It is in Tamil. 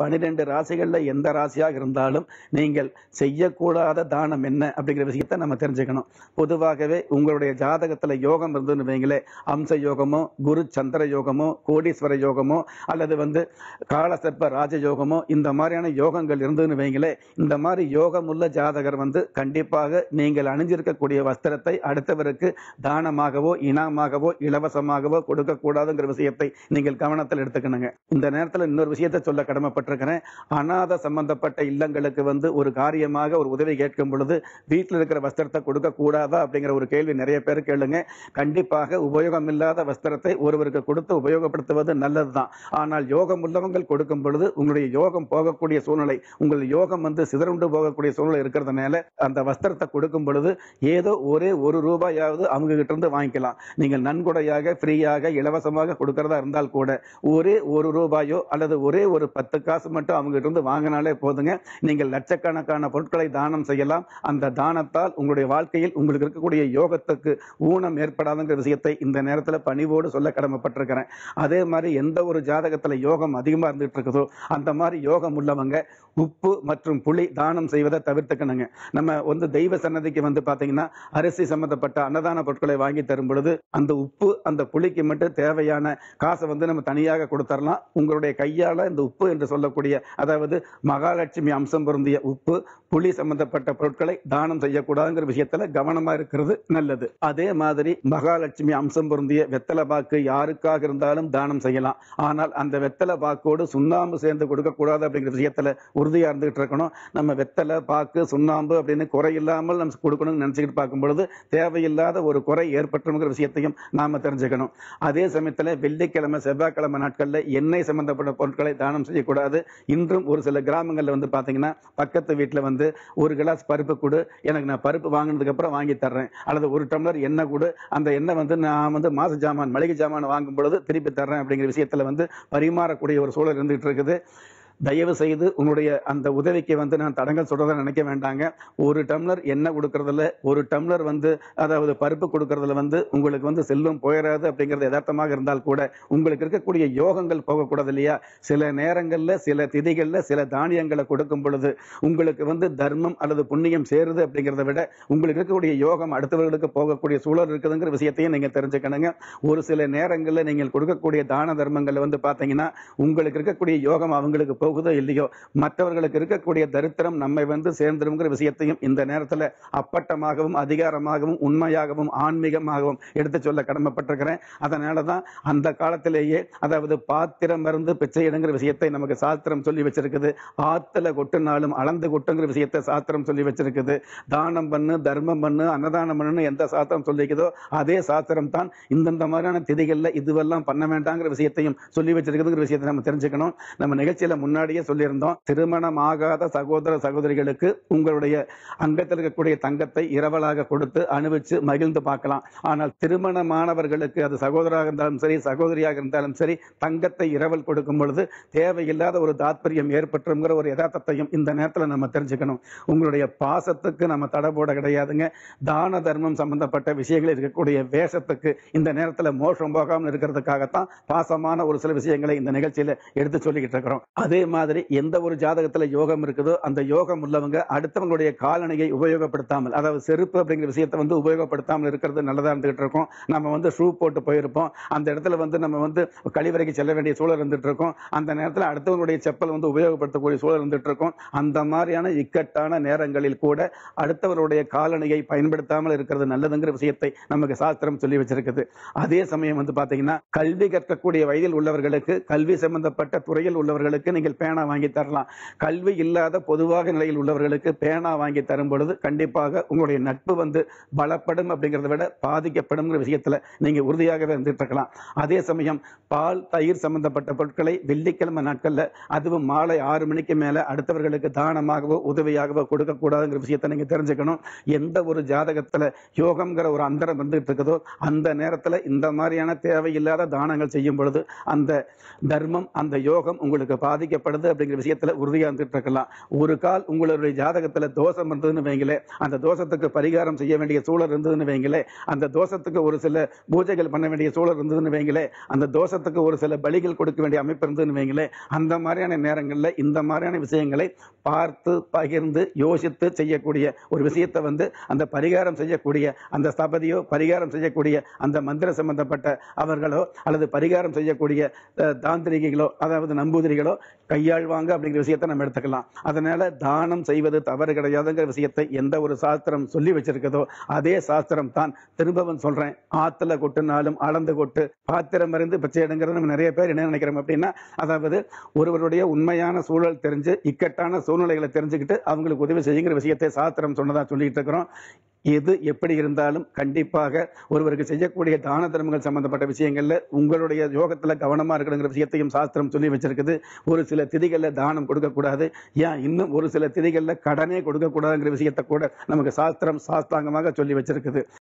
பன்னிரெண்டு ராசிகளில் எந்த ராசியாக இருந்தாலும் நீங்கள் செய்யக்கூடாத தானம் என்ன அப்படிங்கிற விஷயத்தை நம்ம தெரிஞ்சுக்கணும் பொதுவாகவே உங்களுடைய ஜாதகத்தில் யோகம் இருந்ததுன்னு வைங்களே அம்ச யோகமோ குரு சந்திர யோகமோ கோடீஸ்வர யோகமோ அல்லது வந்து காலசர்ப்ப ராஜ யோகமோ இந்த மாதிரியான யோகங்கள் இருந்ததுன்னு வைங்களே இந்த மாதிரி யோகமுள்ள ஜாதகர் வந்து கண்டிப்பாக நீங்கள் அணிஞ்சிருக்கக்கூடிய வஸ்திரத்தை அடுத்தவருக்கு தானமாகவோ இனமாகவோ இலவசமாகவோ கொடுக்கக்கூடாதுங்கிற விஷயத்தை நீங்கள் கவனத்தில் எடுத்துக்கணுங்க இந்த நேரத்தில் இன்னொரு விஷயத்தை சொல்ல கடமைப்பட்டு கேள்விப்பட்டிருக்கிறேன் அநாத சம்பந்தப்பட்ட இல்லங்களுக்கு வந்து ஒரு காரியமாக ஒரு உதவி கேட்கும் பொழுது வீட்டில் இருக்கிற வஸ்திரத்தை கொடுக்கக்கூடாதா அப்படிங்கிற ஒரு கேள்வி நிறைய பேர் கேளுங்க கண்டிப்பாக உபயோகம் இல்லாத வஸ்திரத்தை ஒருவருக்கு கொடுத்து உபயோகப்படுத்துவது நல்லது தான் ஆனால் யோகம் உள்ளவங்கள் கொடுக்கும் பொழுது உங்களுடைய யோகம் போகக்கூடிய சூழ்நிலை உங்கள் யோகம் வந்து சிதறுண்டு போகக்கூடிய சூழ்நிலை இருக்கிறதுனால அந்த வஸ்திரத்தை கொடுக்கும் பொழுது ஏதோ ஒரே ஒரு ரூபாயாவது அவங்க கிட்ட இருந்து வாங்கிக்கலாம் நீங்கள் நன்கொடையாக ஃப்ரீயாக இலவசமாக கொடுக்கறதா இருந்தால் கூட ஒரே ஒரு ரூபாயோ அல்லது ஒரே ஒரு பத்து காசு காசு மட்டும் அவங்ககிட்ட இருந்து வாங்கினாலே போதுங்க நீங்கள் லட்சக்கணக்கான பொருட்களை தானம் செய்யலாம் அந்த தானத்தால் உங்களுடைய வாழ்க்கையில் உங்களுக்கு இருக்கக்கூடிய யோகத்துக்கு ஊனம் ஏற்படாதுங்கிற விஷயத்தை இந்த நேரத்தில் பணிவோடு சொல்ல கடமைப்பட்டிருக்கிறேன் அதே மாதிரி எந்த ஒரு ஜாதகத்தில் யோகம் அதிகமாக இருந்துகிட்டு இருக்குதோ அந்த மாதிரி யோகம் உள்ளவங்க உப்பு மற்றும் புளி தானம் செய்வதை தவிர்த்துக்கணுங்க நம்ம வந்து தெய்வ சன்னதிக்கு வந்து பார்த்தீங்கன்னா அரிசி சம்மந்தப்பட்ட அன்னதான பொருட்களை வாங்கி தரும் பொழுது அந்த உப்பு அந்த புளிக்கு மட்டும் தேவையான காசை வந்து நம்ம தனியாக கொடுத்துடலாம் உங்களுடைய கையால் இந்த உப்பு என்று சொல்ல கொள்ளக்கூடிய அதாவது மகாலட்சுமி அம்சம் பொருந்திய உப்பு புளி சம்பந்தப்பட்ட பொருட்களை தானம் செய்யக்கூடாதுங்கிற விஷயத்துல கவனமா இருக்கிறது நல்லது அதே மாதிரி மகாலட்சுமி அம்சம் பொருந்திய வெத்தலை பாக்கு யாருக்காக இருந்தாலும் தானம் செய்யலாம் ஆனால் அந்த வெத்தலை பாக்கோடு சுண்ணாம்பு சேர்ந்து கொடுக்கக்கூடாது அப்படிங்கிற விஷயத்துல உறுதியா இருந்துகிட்டு இருக்கணும் நம்ம வெத்தலை பாக்கு சுண்ணாம்பு அப்படின்னு குறை இல்லாமல் நம்ம கொடுக்கணும்னு நினைச்சுக்கிட்டு பார்க்கும் பொழுது தேவையில்லாத ஒரு குறை ஏற்பட்டுங்கிற விஷயத்தையும் நாம தெரிஞ்சுக்கணும் அதே சமயத்துல வெள்ளிக்கிழமை செவ்வாய்க்கிழமை நாட்கள்ல எண்ணெய் சம்பந்தப்பட்ட பொருட்களை தானம் செய்யக்கூடாது கூடாது இன்றும் ஒரு சில கிராமங்களில் வந்து பார்த்தீங்கன்னா பக்கத்து வீட்டில் வந்து ஒரு கிளாஸ் பருப்பு கொடு எனக்கு நான் பருப்பு வாங்கினதுக்கப்புறம் வாங்கி தர்றேன் அல்லது ஒரு டம்ளர் எண்ணெய் கொடு அந்த எண்ணெய் வந்து நான் வந்து மாச ஜாமான் மளிகை ஜாமான் வாங்கும் பொழுது திருப்பி தர்றேன் அப்படிங்கிற விஷயத்தில் வந்து பரிமாறக்கூடிய ஒரு சூழல் இருந்துகிட்டு இருக்குது தயவு செய்து உங்களுடைய அந்த உதவிக்கு வந்து நான் தடங்கள் சொல்றதை நினைக்க வேண்டாங்க ஒரு டம்ளர் எண்ணெய் கொடுக்கறதுல ஒரு டம்ளர் வந்து அதாவது பருப்பு கொடுக்கறதுல வந்து உங்களுக்கு வந்து செல்வம் போயிடாது அப்படிங்கிறது யதார்த்தமாக இருந்தால் கூட உங்களுக்கு இருக்கக்கூடிய யோகங்கள் போகக்கூடாது இல்லையா சில நேரங்களில் சில திதிகளில் சில தானியங்களை கொடுக்கும் பொழுது உங்களுக்கு வந்து தர்மம் அல்லது புண்ணியம் சேருது அப்படிங்கிறத விட உங்களுக்கு இருக்கக்கூடிய யோகம் அடுத்தவர்களுக்கு போகக்கூடிய சூழல் இருக்குதுங்கிற விஷயத்தையும் நீங்கள் தெரிஞ்சுக்கணுங்க ஒரு சில நேரங்களில் நீங்கள் கொடுக்கக்கூடிய தான தர்மங்களை வந்து பார்த்தீங்கன்னா உங்களுக்கு இருக்கக்கூடிய யோகம் அவங்களுக்கு போ போகுதோ இல்லையோ மற்றவர்களுக்கு இருக்கக்கூடிய தரித்திரம் நம்மை வந்து சேர்ந்துருங்கிற விஷயத்தையும் இந்த நேரத்தில் அப்பட்டமாகவும் அதிகாரமாகவும் உண்மையாகவும் ஆன்மீகமாகவும் எடுத்து சொல்ல கடமைப்பட்டிருக்கிறேன் அதனால தான் அந்த காலத்திலேயே அதாவது பாத்திரம் மருந்து இடங்கிற விஷயத்தை நமக்கு சாஸ்திரம் சொல்லி வச்சிருக்குது ஆத்துல கொட்டுனாலும் அளந்து கொட்டுங்கிற விஷயத்தை சாஸ்திரம் சொல்லி வச்சிருக்குது தானம் பண்ணு தர்மம் பண்ணு அன்னதானம் பண்ணுன்னு எந்த சாஸ்திரம் சொல்லிக்குதோ அதே சாஸ்திரம் தான் இந்தந்த மாதிரியான திதிகளில் இதுவெல்லாம் பண்ண வேண்டாங்கிற விஷயத்தையும் சொல்லி வச்சிருக்குதுங்கிற விஷயத்தை நம்ம தெரிஞ்சுக்கணும் நம்ம நிகழ்ச்சியில் முன்னாடி முன்னாடியே சொல்லியிருந்தோம் ஆகாத சகோதர சகோதரிகளுக்கு உங்களுடைய அங்கத்தில் இருக்கக்கூடிய தங்கத்தை இரவலாக கொடுத்து அனுபவிச்சு மகிழ்ந்து பார்க்கலாம் ஆனால் திருமணமானவர்களுக்கு அது சகோதராக இருந்தாலும் சரி சகோதரியாக இருந்தாலும் சரி தங்கத்தை இரவல் கொடுக்கும் பொழுது தேவையில்லாத ஒரு தாத்பரியம் ஏற்பட்டுங்கிற ஒரு யதார்த்தத்தையும் இந்த நேரத்தில் நம்ம தெரிஞ்சுக்கணும் உங்களுடைய பாசத்துக்கு நம்ம தடை போட கிடையாதுங்க தான தர்மம் சம்பந்தப்பட்ட விஷயங்கள் இருக்கக்கூடிய வேஷத்துக்கு இந்த நேரத்தில் மோஷம் போகாமல் இருக்கிறதுக்காகத்தான் பாசமான ஒரு சில விஷயங்களை இந்த நிகழ்ச்சியில் எடுத்து சொல்லிக்கிட்டு இருக்கிறோம் அதே மாதிரி எந்த ஒரு ஜாதகத்தில் யோகம் இருக்குதோ அந்த யோகம் உள்ளவங்க அடுத்தவங்களுடைய காலணியை உபயோகப்படுத்தாமல் அதாவது செருப்பு அப்படிங்கிற விஷயத்தை வந்து உபயோகப்படுத்தாமல் இருக்கிறது நல்லதாக இருந்துகிட்டு இருக்கோம் நம்ம வந்து ஷூ போட்டு போயிருப்போம் அந்த இடத்துல வந்து நம்ம வந்து கழிவறைக்கு செல்ல வேண்டிய சூழல் இருந்துட்டு இருக்கோம் அந்த நேரத்தில் அடுத்தவங்களுடைய செப்பல் வந்து உபயோகப்படுத்தக்கூடிய சூழல் இருந்துட்டு இருக்கோம் அந்த மாதிரியான இக்கட்டான நேரங்களில் கூட அடுத்தவருடைய காலணியை பயன்படுத்தாமல் இருக்கிறது நல்லதுங்கிற விஷயத்தை நமக்கு சாஸ்திரம் சொல்லி வச்சிருக்குது அதே சமயம் வந்து பார்த்தீங்கன்னா கல்வி கற்கக்கூடிய வயதில் உள்ளவர்களுக்கு கல்வி சம்பந்தப்பட்ட துறையில் உள்ளவர்களுக்கு நீங்கள் நீங்கள் பேனா வாங்கி தரலாம் கல்வி இல்லாத பொதுவாக நிலையில் உள்ளவர்களுக்கு பேனா வாங்கி தரும் பொழுது கண்டிப்பாக உங்களுடைய நட்பு வந்து பலப்படும் அப்படிங்கிறத விட பாதிக்கப்படும் விஷயத்தில் நீங்கள் உறுதியாக இருந்துட்டு இருக்கலாம் அதே சமயம் பால் தயிர் சம்பந்தப்பட்ட பொருட்களை வெள்ளிக்கிழமை நாட்களில் அதுவும் மாலை ஆறு மணிக்கு மேலே அடுத்தவர்களுக்கு தானமாகவோ உதவியாகவோ கொடுக்கக்கூடாதுங்கிற விஷயத்தை நீங்கள் தெரிஞ்சுக்கணும் எந்த ஒரு ஜாதகத்தில் யோகம்ங்கிற ஒரு அந்தரம் வந்துகிட்டு இருக்குதோ அந்த நேரத்தில் இந்த மாதிரியான தேவையில்லாத தானங்கள் செய்யும் பொழுது அந்த தர்மம் அந்த யோகம் உங்களுக்கு பாதிக்க செய்யப்படுது அப்படிங்கிற விஷயத்துல உறுதியாக இருந்துட்டு இருக்கலாம் ஒரு கால் உங்களுடைய ஜாதகத்தில் தோஷம் இருந்ததுன்னு வைங்களே அந்த தோஷத்துக்கு பரிகாரம் செய்ய வேண்டிய சூழல் இருந்ததுன்னு வைங்களே அந்த தோஷத்துக்கு ஒரு சில பூஜைகள் பண்ண வேண்டிய சூழல் இருந்ததுன்னு வைங்களே அந்த தோஷத்துக்கு ஒரு சில பலிகள் கொடுக்க வேண்டிய அமைப்பு இருந்ததுன்னு வைங்களே அந்த மாதிரியான நேரங்களில் இந்த மாதிரியான விஷயங்களை பார்த்து பகிர்ந்து யோசித்து செய்யக்கூடிய ஒரு விஷயத்தை வந்து அந்த பரிகாரம் செய்யக்கூடிய அந்த ஸ்தபதியோ பரிகாரம் செய்யக்கூடிய அந்த மந்திர சம்பந்தப்பட்ட அவர்களோ அல்லது பரிகாரம் செய்யக்கூடிய தாந்திரிகளோ அதாவது நம்பூதிரிகளோ கையாழ்வாங்க அப்படிங்கிற விஷயத்தை நம்ம எடுத்துக்கலாம் அதனால தானம் செய்வது தவறு கிடையாதுங்கிற விஷயத்தை எந்த ஒரு சாஸ்திரம் சொல்லி வச்சிருக்கதோ அதே சாஸ்திரம் தான் திரும்பவும் சொல்றேன் ஆத்துல கொட்டுனாலும் அளந்து கொட்டு பாத்திரம் அறிந்து பிச்சை எடுங்கிறது நம்ம நிறைய பேர் என்ன நினைக்கிறோம் அப்படின்னா அதாவது ஒருவருடைய உண்மையான சூழல் தெரிஞ்சு இக்கட்டான சூழ்நிலைகளை தெரிஞ்சுக்கிட்டு அவங்களுக்கு உதவி செய்யுங்கிற விஷயத்தை சாஸ்திரம் சொன்னதா சொல்லிட்டு இருக்கிறோம் எது எப்படி இருந்தாலும் கண்டிப்பாக ஒருவருக்கு செய்யக்கூடிய தான தர்மங்கள் சம்பந்தப்பட்ட விஷயங்களில் உங்களுடைய யோகத்தில் கவனமாக இருக்கணுங்கிற விஷயத்தையும் சாஸ்திரம் சொல்லி வச்சிருக்குது ஒரு சில திதிகள்ல தானம் கொடுக்கக்கூடாது ஏன் இன்னும் ஒரு சில திதிகள்ல கடனே கொடுக்கக்கூடாதுங்கிற விஷயத்தை கூட நமக்கு சாஸ்திரம் சாஸ்தாங்கமாக சொல்லி வச்சிருக்குது